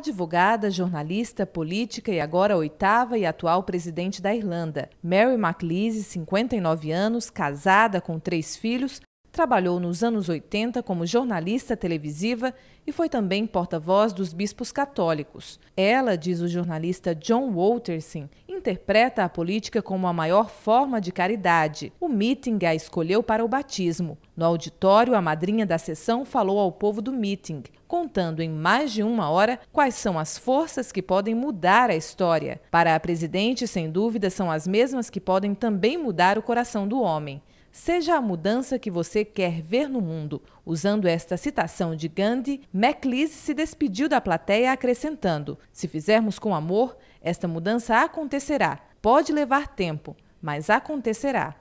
Advogada, jornalista, política e agora oitava e atual presidente da Irlanda, Mary MacLeese, 59 anos, casada com três filhos, Trabalhou nos anos 80 como jornalista televisiva e foi também porta-voz dos bispos católicos. Ela, diz o jornalista John Waltersen, interpreta a política como a maior forma de caridade. O meeting a escolheu para o batismo. No auditório, a madrinha da sessão falou ao povo do meeting, contando em mais de uma hora quais são as forças que podem mudar a história. Para a presidente, sem dúvida, são as mesmas que podem também mudar o coração do homem. Seja a mudança que você quer ver no mundo. Usando esta citação de Gandhi, MacLise se despediu da plateia acrescentando: Se fizermos com amor, esta mudança acontecerá. Pode levar tempo, mas acontecerá.